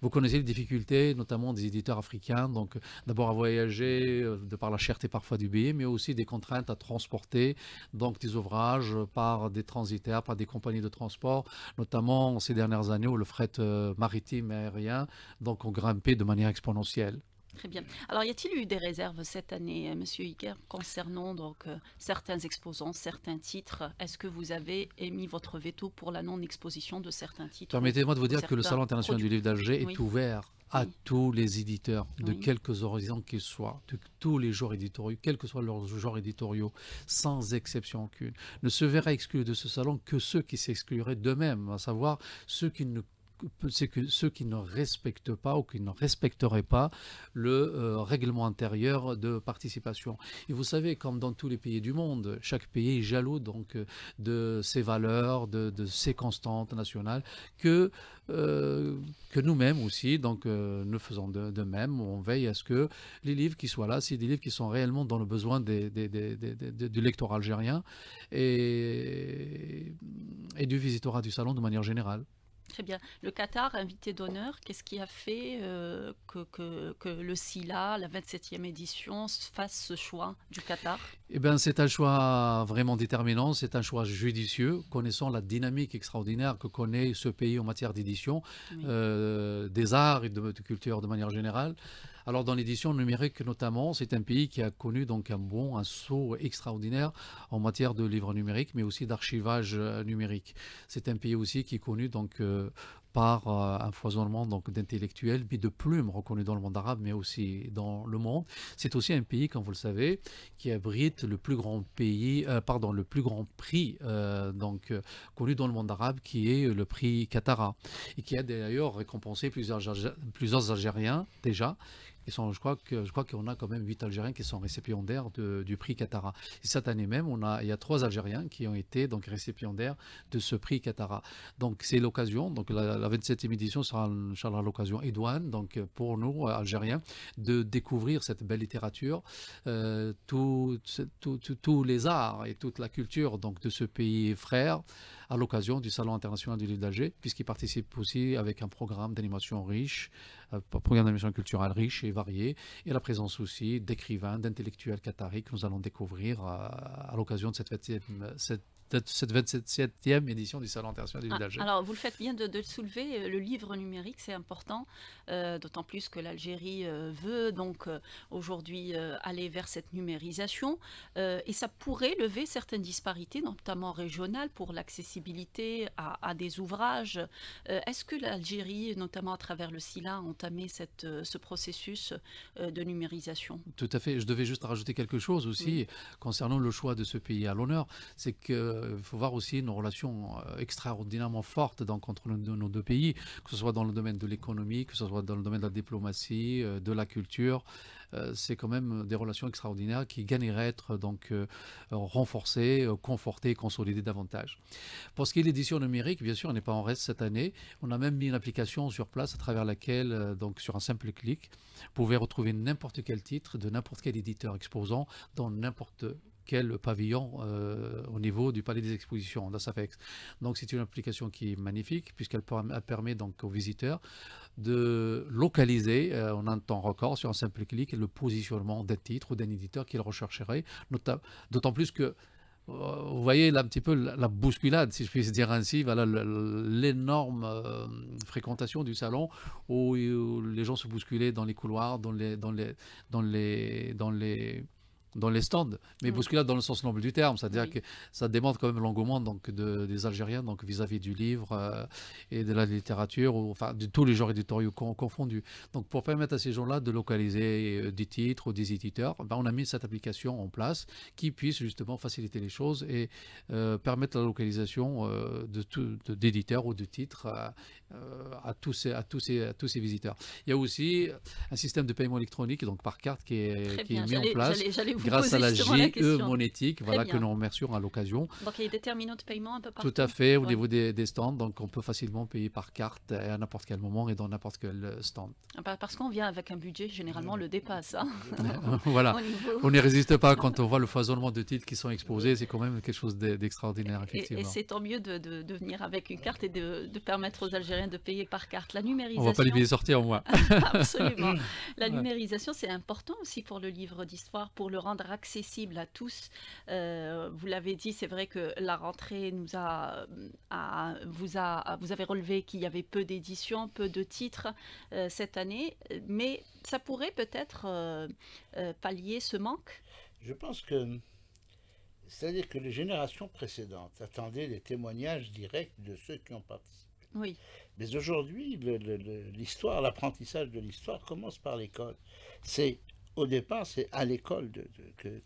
Vous connaissez les difficultés, notamment des éditeurs africains, donc d'abord à voyager euh, de par la cherté parfois du billet, mais aussi des contraintes à transporter, donc des ouvrages par des transitaires, par des compagnies de transport, notamment ces dernières années où le fret euh, maritime et aérien donc ont grimpé de manière exponentielle. Très bien. Alors, y a-t-il eu des réserves cette année, euh, Monsieur Higuer, concernant donc euh, certains exposants, certains titres Est-ce que vous avez émis votre veto pour la non-exposition de certains titres Permettez-moi de vous dire que le Salon international du livre d'Alger est ouvert à tous les éditeurs, de quelques horizons qu'ils soient, de tous les genres éditoriaux, quels que soient leurs genres éditoriaux, sans exception aucune. Ne se verra exclu de ce salon que ceux qui s'excluraient d'eux-mêmes, à savoir ceux qui ne c'est que ceux qui ne respectent pas ou qui ne respecteraient pas le euh, règlement intérieur de participation. Et vous savez, comme dans tous les pays du monde, chaque pays est jaloux donc euh, de ses valeurs, de, ses constantes nationales, que, euh, que nous-mêmes aussi, donc nous faisons de, même, on veille à ce que les livres qui soient là, c'est des livres qui sont réellement dans le besoin des, du lecteur algérien et, et du visiteur du salon de manière générale. Très bien. Le Qatar, invité d'honneur, qu'est-ce qui a fait euh, que, le SILA, la 27e édition, fasse ce choix du Qatar Eh bien, c'est un choix vraiment déterminant, c'est un choix judicieux, connaissant la dynamique extraordinaire que connaît ce pays en matière d'édition, euh, des arts et de, culture de manière générale. Alors dans l'édition numérique notamment, c'est un pays qui a connu donc un bon un saut extraordinaire en matière de livres numériques, mais aussi d'archivage euh, numérique. C'est un pays aussi qui est connu donc euh, par euh, un foisonnement donc d'intellectuels, mais de plumes reconnues dans le monde arabe, mais aussi dans le monde. C'est aussi un pays, comme vous le savez, qui abrite le plus grand pays, pardon, le plus grand prix donc connu dans le monde arabe, qui est le prix Qatar, et qui a d'ailleurs récompensé plusieurs, plusieurs Algériens déjà je crois que je qu'on a quand même huit Algériens qui sont récipiendaires du prix Qatar. cette année même, il y a trois Algériens qui ont été donc récipiendaires de ce prix Qatar. Donc c'est l'occasion. Donc la, 27e édition sera, l'occasion idoine pour nous euh, Algériens de découvrir cette belle littérature, euh, tous les arts et toute la culture de ce pays frère à l'occasion du Salon international du livre d'Alger, puisqu'il participe aussi avec un programme d'animation riche euh, programme d'émission culturelle riche et varié, et la présence aussi d'écrivains, d'intellectuels qataris que nous allons découvrir euh, à l'occasion de cette 27e, 27 édition du Salon international du livre ah, alors, vous le faites bien de, le soulever, euh, le livre numérique, c'est important, d'autant plus que l'Algérie veut donc aujourd'hui aller vers cette numérisation, et ça pourrait lever certaines disparités, notamment régionales, pour l'accessibilité à, à, des ouvrages. Est-ce que l'Algérie, notamment à travers le SILA, cette, euh, ce processus euh, de numérisation. Tout à fait. Je devais juste rajouter quelque chose aussi concernant le choix de ce pays à l'honneur. C'est qu'il euh, faut voir aussi une relation extraordinairement forte donc, entre nos deux pays, que ce soit dans le domaine de l'économie, que ce soit dans le domaine de la diplomatie, de la culture. Euh, c'est quand même des relations extraordinaires qui gagneraient à être donc euh, renforcées, euh, confortées, consolidées davantage. Pour ce qui est de l'édition numérique, bien sûr, on n'est pas en reste cette année. On a même mis une application sur place à travers laquelle, donc sur un simple clic, vous pouvez retrouver n'importe quel titre de n'importe quel éditeur exposant dans n'importe quel pavillon euh, au niveau du palais des expositions, dans Donc c'est une application qui est magnifique puisqu'elle permet donc aux visiteurs de localiser en un temps record sur un simple clic le positionnement des titres ou d'un éditeur qu'il rechercherait, d'autant plus que euh, vous voyez là un petit peu la bousculade, si je puis dire ainsi, voilà l'énorme euh, fréquentation du salon où, où, les gens se bousculaient dans les couloirs, dans les, dans les, dans les, dans les dans les stands, mais oui. Mm. bousculade dans le sens noble du terme, c'est-à-dire que ça démontre quand même l'engouement donc de, des Algériens donc vis-à-vis du livre euh, et de la littérature, ou, enfin de tous les genres éditoriaux confondus. Donc pour permettre à ces gens-là de localiser euh, des titres ou des éditeurs, ben, on a mis cette application en place qui puisse justement faciliter les choses et euh, permettre la localisation de d'éditeurs ou de titres à tous ces, à tous ces, à tous ces visiteurs. Il y a aussi un système de paiement électronique donc par carte qui est, qui est mis en place. vous grâce à la GE monétique, voilà, que nous remercions à l'occasion. Donc il y a des terminaux de paiement un peu partout. Tout à fait, au niveau des, stands, donc on peut facilement payer par carte à n'importe quel moment et dans n'importe quel euh, stand. Ah bah, parce qu'on vient avec un budget, généralement le dépasse. Hein. voilà, on n'y résiste pas quand on voit le foisonnement de titres qui sont exposés, c'est quand même quelque chose d'extraordinaire, effectivement. Et, c'est tant mieux de, venir avec une carte et de, permettre aux Algériens de payer par carte. La numérisation... On va pas les payer sortir, moi. Absolument. La numérisation, c'est important aussi pour le livre d'histoire, pour le rendre accessible à tous. Euh, vous l'avez dit, c'est vrai que la rentrée nous a, vous, a vous avez relevé qu'il y avait peu d'éditions, peu de titres euh, cette année, mais ça pourrait peut-être euh, pallier ce manque Je pense que c'est-à-dire que les générations précédentes attendaient des témoignages directs de ceux qui ont participé. Oui. Mais aujourd'hui, l'histoire, l'apprentissage de l'histoire commence par l'école. C'est au départ, c'est à l'école de,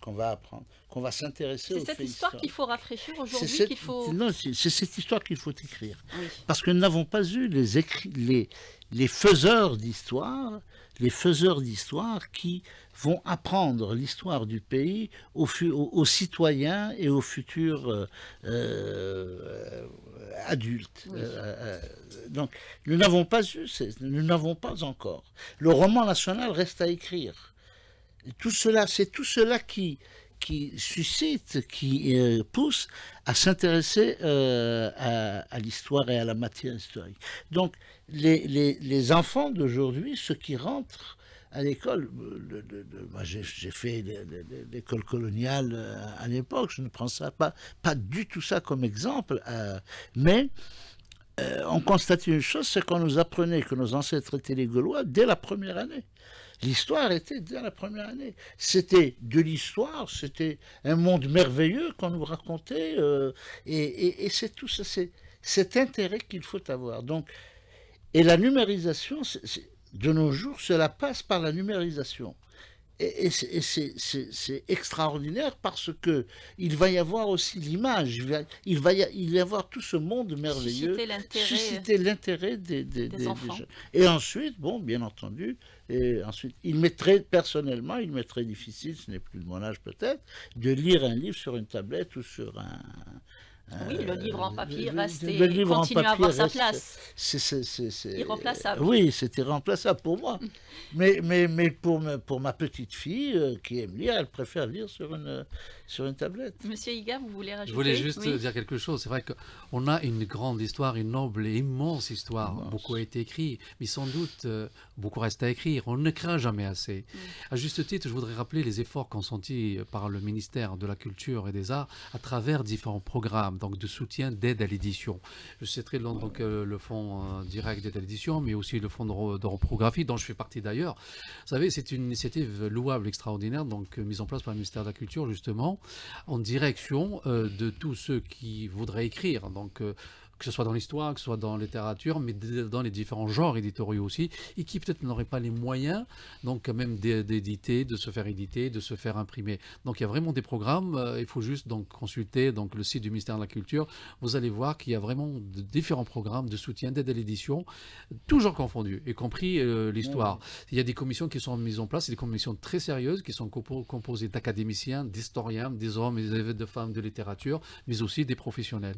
qu'on va apprendre, qu'on va s'intéresser aux C'est cette histoire qu'il faut rafraîchir aujourd'hui, Non, c'est cette histoire qu'il faut écrire. Parce que nous n'avons pas eu les, les, les faiseurs d'histoire, les faiseurs d'histoire qui vont apprendre l'histoire du pays aux, aux, citoyens et aux futurs euh, euh, adultes. Euh, donc, nous n'avons pas eu, nous n'avons pas encore. Le roman national reste à écrire. Tout cela, c'est tout cela qui, suscite, qui euh, pousse à s'intéresser euh, à, l'histoire et à la matière historique. Donc, les, enfants d'aujourd'hui, ceux qui rentrent à l'école, euh, moi j'ai fait l'école coloniale à, l'époque, je ne prends pas, pas du tout ça comme exemple, mais on constate une chose, c'est qu'on nous apprenait que nos ancêtres étaient les Gaulois dès la première année. L'histoire était déjà la première année. C'était de l'histoire, c'était un monde merveilleux qu'on nous racontait, euh, et, c'est tout ça, c'est cet intérêt qu'il faut avoir. Donc, et la numérisation, de nos jours, cela passe par la numérisation. Et, c'est extraordinaire parce que il va y avoir aussi l'image, il va, il y, avoir tout ce monde merveilleux, susciter l'intérêt des, enfants. et ensuite, bon, bien entendu, et ensuite, il m'est personnellement, il m'est très difficile, ce n'est plus de mon âge peut-être, de lire un livre sur une tablette ou sur un, euh, oui, le livre en papier reste et continue à avoir sa place. C'est irremplaçable. Oui, c'est irremplaçable pour moi. mais mais, mais pour, pour ma petite fille euh, qui aime lire, elle préfère lire sur une, euh, sur une tablette. Monsieur Higa, vous voulez rajouter Je voulais juste dire quelque chose. C'est vrai qu'on a une grande histoire, une noble et immense histoire. Beaucoup a été écrit, mais sans doute beaucoup reste à écrire. On ne craint jamais assez. À juste titre, je voudrais rappeler les efforts consentis par le ministère de la Culture et des Arts à travers différents programmes donc de soutien, d'aide à l'édition. Je citerai donc euh, le fonds euh, direct d'aide à l'édition, mais aussi le fonds de, dont je fais partie d'ailleurs. Vous savez, c'est une initiative louable, extraordinaire, donc euh, mise en place par le ministère de la Culture, justement, en direction de tous ceux qui voudraient écrire. Donc, que ce soit dans l'histoire, que ce soit dans la littérature, mais dans les différents genres éditoriaux aussi, et qui peut-être n'auraient pas les moyens, donc quand euh, même d'éditer, de se faire éditer, de se faire imprimer. Donc il y a vraiment des programmes, euh, il faut juste donc consulter donc, le site du ministère de la Culture, vous allez voir qu'il y a vraiment différents programmes de soutien, d'aide à l'édition, toujours confondus, y compris euh, l'histoire. Il y a des commissions qui sont mises en place, des commissions très sérieuses qui sont composées d'académiciens, d'historiens, des hommes, des femmes de littérature, mais aussi des professionnels.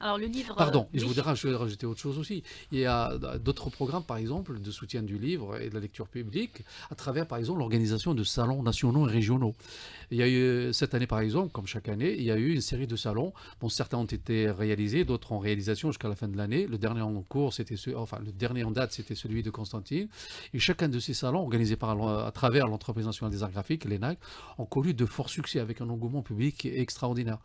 Alors le livre. Pardon, euh, je voudrais rajouter autre chose aussi. Il y a euh, d'autres programmes, par exemple, de soutien du livre et de la lecture publique, à travers, par exemple, l'organisation de salons nationaux et régionaux. Il y a eu cette année, par exemple, comme chaque année, il y a eu une série de salons. Bon, certains ont été réalisés, d'autres en réalisation jusqu'à la fin de l'année. Le dernier en cours, c'était enfin le dernier en date, c'était celui de Constantine. Et chacun de ces salons, organisés par, à travers l'entreprise nationale des arts graphiques, l'ENAC, ont connu de forts succès avec un engouement public extraordinaire.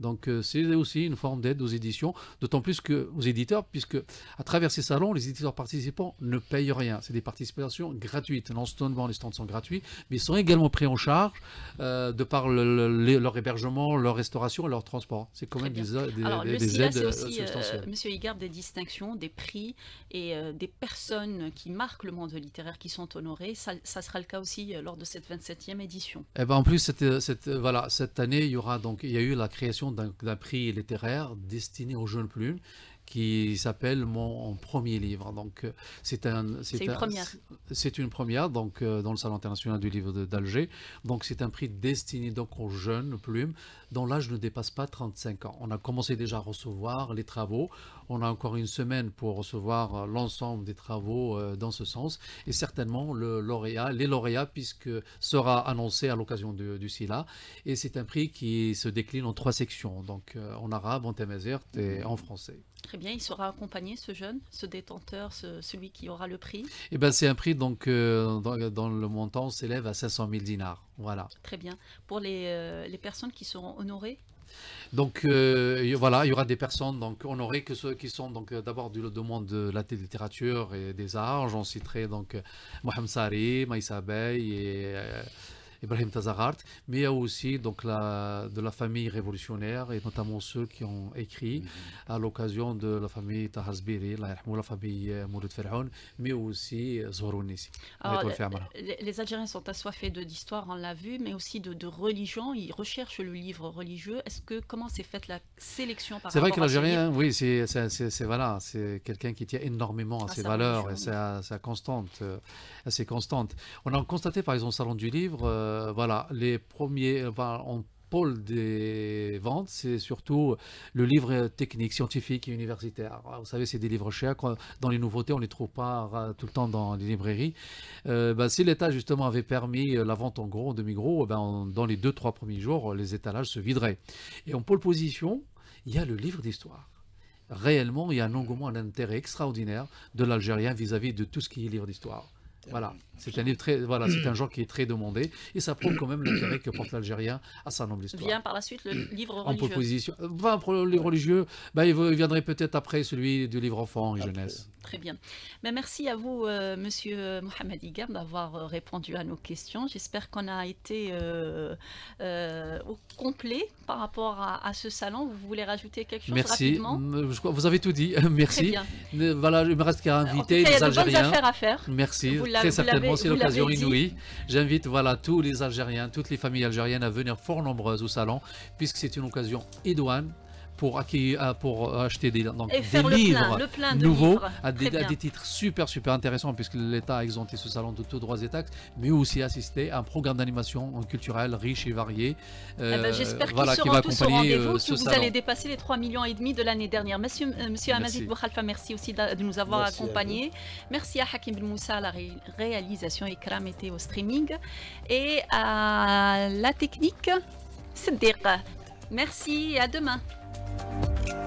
Donc euh, c'est aussi une forme d'aide aux éditions, d'autant plus que aux éditeurs, puisque à travers ces salons, les éditeurs participants ne payent rien. C'est des participations gratuites. non seulement les stands sont gratuits, mais ils sont également pris en charge euh, de par leur hébergement, leur restauration et leur transport. C'est quand même des, des, aides euh, substantielles. Euh, Monsieur Higard, des distinctions, des prix et des personnes qui marquent le monde littéraire qui sont honorées. Ça, sera le cas aussi lors de cette 27e édition. Et eh ben, en plus, cette, cette, voilà, cette année, il y aura donc il y a eu la création d'un prix littéraire destiné aux jeunes plumes qui s'appelle Mon premier livre. Donc euh, c'est un, une première. C'est une première donc euh, dans le salon international du livre d'Alger. Donc c'est un prix destiné donc aux jeunes plumes dont l'âge ne dépasse pas 35 ans. On a commencé déjà à recevoir les travaux. On a encore une semaine pour recevoir euh, l'ensemble des travaux euh, dans ce sens. Et certainement le lauréat, les lauréats, puisque sera annoncé à l'occasion du, SILA. Et c'est un prix qui se décline en trois sections, donc euh, en arabe, en tamazight et mmh. en français. Très bien, il sera accompagné ce jeune, ce détenteur, celui qui aura le prix. Eh ben, c'est un prix donc le montant s'élève à 500 000 dinars. Voilà. Très bien. Pour euh, les, personnes qui seront honorées donc euh, voilà, il y aura des personnes donc honorées que ceux qui sont donc euh, d'abord du monde de la littérature et des arts. J'en citerai donc Mohamed Sari, Maïsa Bey et Ibrahim Tazahart, mais il aussi donc, la, de la famille révolutionnaire et notamment ceux qui ont écrit mhm. à l'occasion de la famille Tahasbiri, la famille euh, Mouloud Ferhoun, mais aussi euh, Zorounis. Les, les Algériens sont assoiffés d'histoire, on l'a vu, mais aussi de, de, religion. Ils recherchent le livre religieux. Est-ce que comment s'est faite la sélection par C'est vrai que l'Algérien, oui, c'est voilà, c'est quelqu'un qui tient énormément à, ah, ses valeurs et c'est sa, constante, euh, constante. On a constaté par exemple au salon du livre. Euh, voilà, les premiers, euh, en pôle des ventes, c'est surtout le livre technique, scientifique et universitaire. Ah, vous savez, c'est des livres chers. Dans les nouveautés, on ne les trouve pas euh, tout le temps dans les librairies. Bah, si l'État, justement, avait permis la vente en gros, en demi-gros, eh ben, dans les deux, trois premiers jours, les étalages se videraient. Et en pôle position, il y a le livre d'histoire réellement, il y a un engouement, un intérêt extraordinaire de l'Algérien vis-à-vis de tout ce qui est livre d'histoire. Voilà, c'est un livre très, voilà, c'est un genre qui est très demandé et ça prouve quand même l'intérêt que porte l'Algérien à sa noble histoire. Vient par la suite le livre religieux. En proposition, enfin, pour le livre religieux, ben, il viendrait peut-être après celui du livre enfant et jeunesse. Très bien. Mais ben, merci à vous, M. Euh, monsieur euh, Mohamed Igam, d'avoir euh, répondu à nos questions. J'espère qu'on a été au complet par rapport à, ce salon. Vous voulez rajouter quelque chose merci. rapidement Merci. Vous avez tout dit. merci. Très bien. Voilà, il me reste qu'à inviter les Algériens. Il y a de bonnes affaires à faire. Merci. C'est certainement, c'est l'occasion inouïe. J'invite voilà, tous les Algériens, toutes les familles algériennes à venir fort nombreuses au salon, puisque c'est une occasion édouane pour, euh, euh, acheter des, livres le plein de nouveaux À, des, des, titres super super intéressants puisque l'État a exempté ce salon de tous droits et taxes, mais aussi assister à un programme d'animation culturel riche et varié. Eh ben, euh, j'espère qu'ils voilà, seront tous au vous que vous allez dépasser les 3 millions et demi de l'année dernière. Monsieur, euh, monsieur merci aussi de, nous avoir accompagné accompagnés. merci à Hakim Ben la réalisation, et était au streaming et à la technique. Merci, à demain. Thank you.